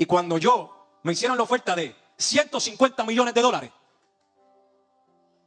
Y cuando yo me hicieron la oferta de 150 millones de dólares,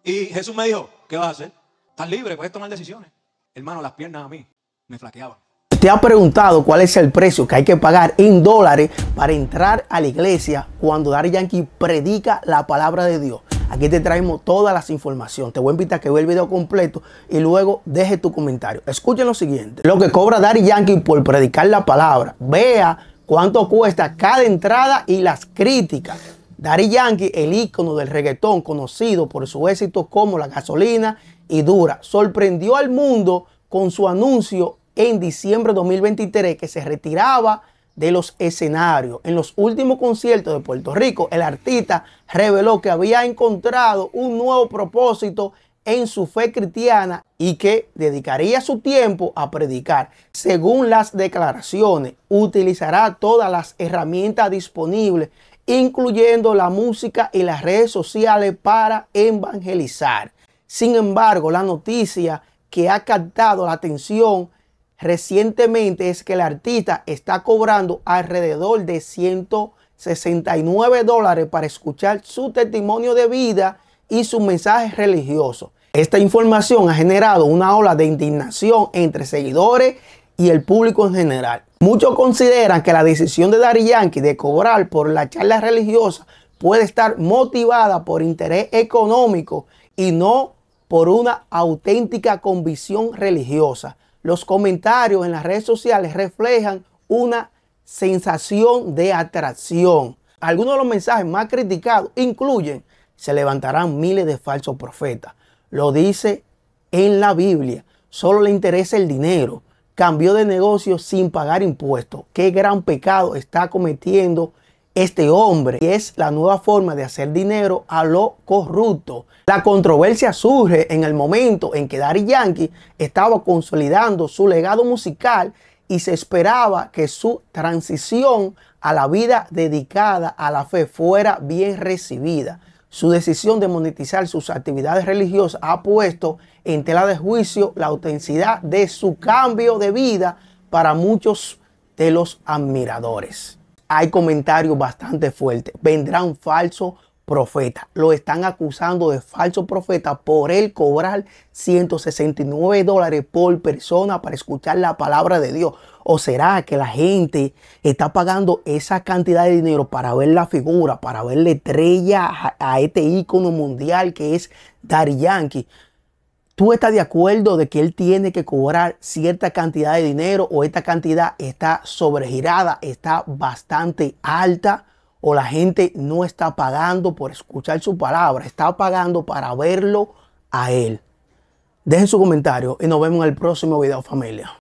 y Jesús me dijo, ¿qué vas a hacer? Estás libre, puedes tomar decisiones. Hermano, las piernas a mí me flaqueaban. ¿Te ha preguntado cuál es el precio que hay que pagar en dólares para entrar a la iglesia cuando Dar Yankee predica la palabra de Dios? Aquí te traemos todas las informaciones. Te voy a invitar a que vea el video completo y luego deje tu comentario. Escuchen lo siguiente. Lo que cobra Dar Yankee por predicar la palabra. Vea cuánto cuesta cada entrada y las críticas. Daddy Yankee, el ícono del reggaetón, conocido por su éxito como La Gasolina y Dura, sorprendió al mundo con su anuncio en diciembre de 2023 que se retiraba de los escenarios. En los últimos conciertos de Puerto Rico, el artista reveló que había encontrado un nuevo propósito en su fe cristiana y que dedicaría su tiempo a predicar. Según las declaraciones, utilizará todas las herramientas disponibles, incluyendo la música y las redes sociales para evangelizar. Sin embargo, la noticia que ha captado la atención recientemente es que el artista está cobrando alrededor de 169 dólares para escuchar su testimonio de vida y su mensaje religioso. Esta información ha generado una ola de indignación entre seguidores y el público en general. Muchos consideran que la decisión de Dari Yankee de cobrar por la charla religiosa puede estar motivada por interés económico y no por una auténtica convicción religiosa. Los comentarios en las redes sociales reflejan una sensación de atracción. Algunos de los mensajes más criticados incluyen se levantarán miles de falsos profetas, lo dice en la Biblia. Solo le interesa el dinero. Cambió de negocio sin pagar impuestos. Qué gran pecado está cometiendo este hombre. Y es la nueva forma de hacer dinero a lo corrupto. La controversia surge en el momento en que Daddy Yankee estaba consolidando su legado musical y se esperaba que su transición a la vida dedicada a la fe fuera bien recibida su decisión de monetizar sus actividades religiosas ha puesto en tela de juicio la autenticidad de su cambio de vida para muchos de los admiradores. Hay comentarios bastante fuertes. Vendrán falsos Profeta, Lo están acusando de falso profeta por él cobrar 169 dólares por persona para escuchar la palabra de Dios. ¿O será que la gente está pagando esa cantidad de dinero para ver la figura, para ver la estrella a, este ícono mundial que es dari Yankee? ¿Tú estás de acuerdo de que él tiene que cobrar cierta cantidad de dinero o esta cantidad está sobregirada, está bastante alta? o la gente no está pagando por escuchar su palabra, está pagando para verlo a Él. Dejen su comentario y nos vemos en el próximo video familia.